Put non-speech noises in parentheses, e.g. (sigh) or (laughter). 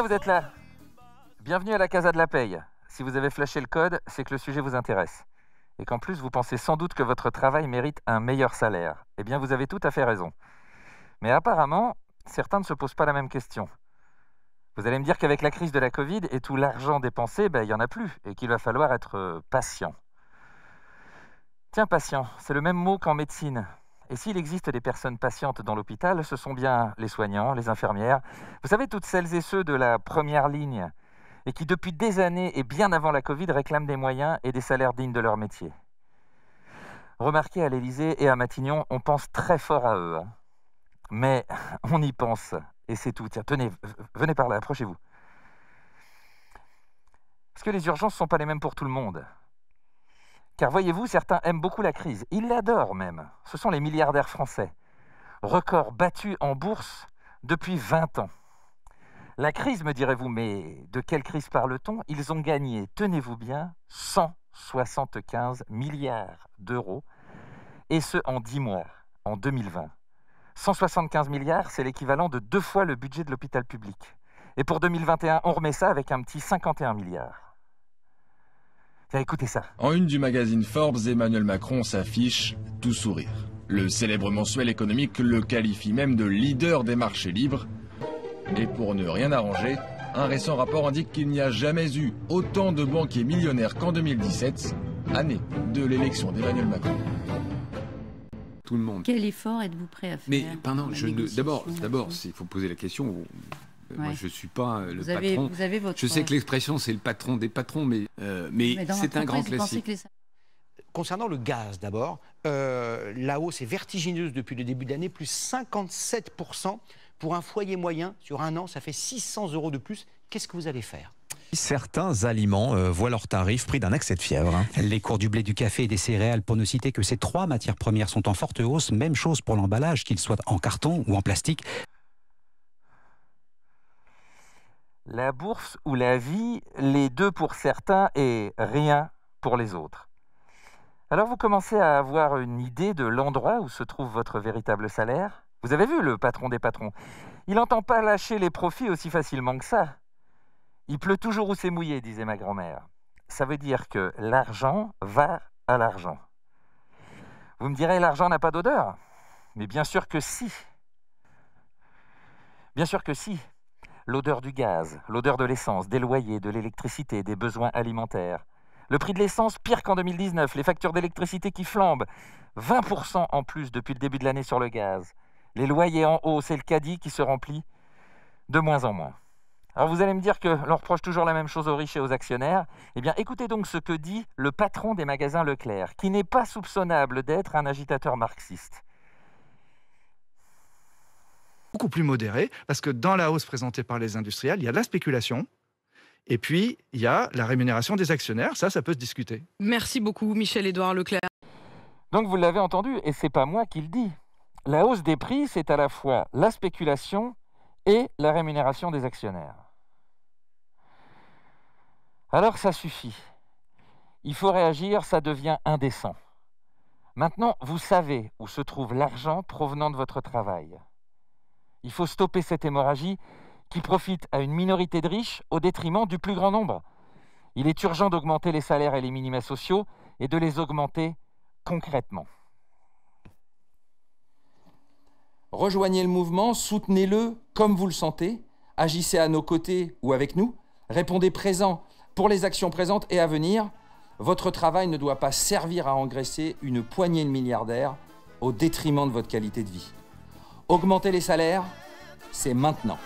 vous êtes là Bienvenue à la Casa de la Paye. Si vous avez flashé le code, c'est que le sujet vous intéresse. Et qu'en plus vous pensez sans doute que votre travail mérite un meilleur salaire. Eh bien vous avez tout à fait raison. Mais apparemment, certains ne se posent pas la même question. Vous allez me dire qu'avec la crise de la Covid et tout l'argent dépensé, ben, il n'y en a plus et qu'il va falloir être euh, patient. Tiens, patient, c'est le même mot qu'en médecine. Et s'il existe des personnes patientes dans l'hôpital, ce sont bien les soignants, les infirmières, vous savez, toutes celles et ceux de la première ligne, et qui depuis des années et bien avant la Covid réclament des moyens et des salaires dignes de leur métier. Remarquez, à l'Élysée et à Matignon, on pense très fort à eux. Hein. Mais (laughs) on y pense et c'est tout. Tiens, tenez, venez par là, approchez-vous. Parce que les urgences ne sont pas les mêmes pour tout le monde. Car voyez-vous, certains aiment beaucoup la crise. Ils l'adorent même. Ce sont les milliardaires français. Record battu en bourse depuis 20 ans. La crise, me direz-vous, mais de quelle crise parle-t-on Ils ont gagné, tenez-vous bien, 175 milliards d'euros, et ce en 10 mois, en 2020. 175 milliards, c'est l'équivalent de deux fois le budget de l'hôpital public. Et pour 2021, on remet ça avec un petit 51 milliards. Tiens, écoutez ça. En une du magazine Forbes, Emmanuel Macron s'affiche tout sourire. Le célèbre mensuel économique le qualifie même de leader des marchés libres. Et pour ne rien arranger, un récent rapport indique qu'il n'y a jamais eu autant de banquiers millionnaires qu'en 2017, année de l'élection d'Emmanuel Macron tout le monde. Quel effort êtes-vous prêt à faire Mais je D'abord, d'abord, il faut poser la question. Euh, moi, je suis pas euh, le patron. Je sais euh, que l'expression c'est le patron des patrons, mais mais, c'est un grand classique. Concernant le gaz, d'abord, la hausse est vertigineuse depuis le début d'année, plus 57 pour un foyer moyen sur un an, ça fait 600 euros de plus. Qu'est-ce que vous allez faire certains aliments euh, voient leur tarif pris d'un accès de fièvre. Hein. Les cours du blé, du café et des céréales, pour ne citer que ces trois matières premières, sont en forte hausse. Même chose pour l'emballage, qu'il soit en carton ou en plastique. La bourse ou la vie, les deux pour certains et rien pour les autres. Alors vous commencez à avoir une idée de l'endroit où se trouve votre véritable salaire Vous avez vu le patron des patrons. Il n'entend pas lâcher les profits aussi facilement que ça. Il pleut toujours où c'est mouillé, disait ma grand-mère. Ça veut dire que l'argent va à l'argent. Vous me direz, l'argent n'a pas d'odeur. Mais bien sûr que si. Bien sûr que si. L'odeur du gaz, l'odeur de l'essence, des loyers, de l'électricité, des besoins alimentaires. Le prix de l'essence, pire qu'en 2019, les factures d'électricité qui flambent. 20% en plus depuis le début de l'année sur le gaz. Les loyers en hausse c'est le caddie qui se remplit de moins en moins. Alors vous allez me dire que l'on reproche toujours la même chose aux riches et aux actionnaires. Eh bien écoutez donc ce que dit le patron des magasins Leclerc, qui n'est pas soupçonnable d'être un agitateur marxiste beaucoup plus modéré, parce que dans la hausse présentée par les industriels, il y a de la spéculation. Et puis, il y a la rémunération des actionnaires. Ça, ça peut se discuter. Merci beaucoup, Michel-Édouard Leclerc. Donc, vous l'avez entendu, et c'est pas moi qui le dis. La hausse des prix, c'est à la fois la spéculation et la rémunération des actionnaires. Alors ça suffit. Il faut réagir, ça devient indécent. Maintenant, vous savez où se trouve l'argent provenant de votre travail. Il faut stopper cette hémorragie qui profite à une minorité de riches au détriment du plus grand nombre. Il est urgent d'augmenter les salaires et les minima sociaux et de les augmenter concrètement. Rejoignez le mouvement, soutenez-le comme vous le sentez, agissez à nos côtés ou avec nous, répondez présent pour les actions présentes et à venir, votre travail ne doit pas servir à engraisser une poignée de milliardaires au détriment de votre qualité de vie. Augmenter les salaires, c'est maintenant.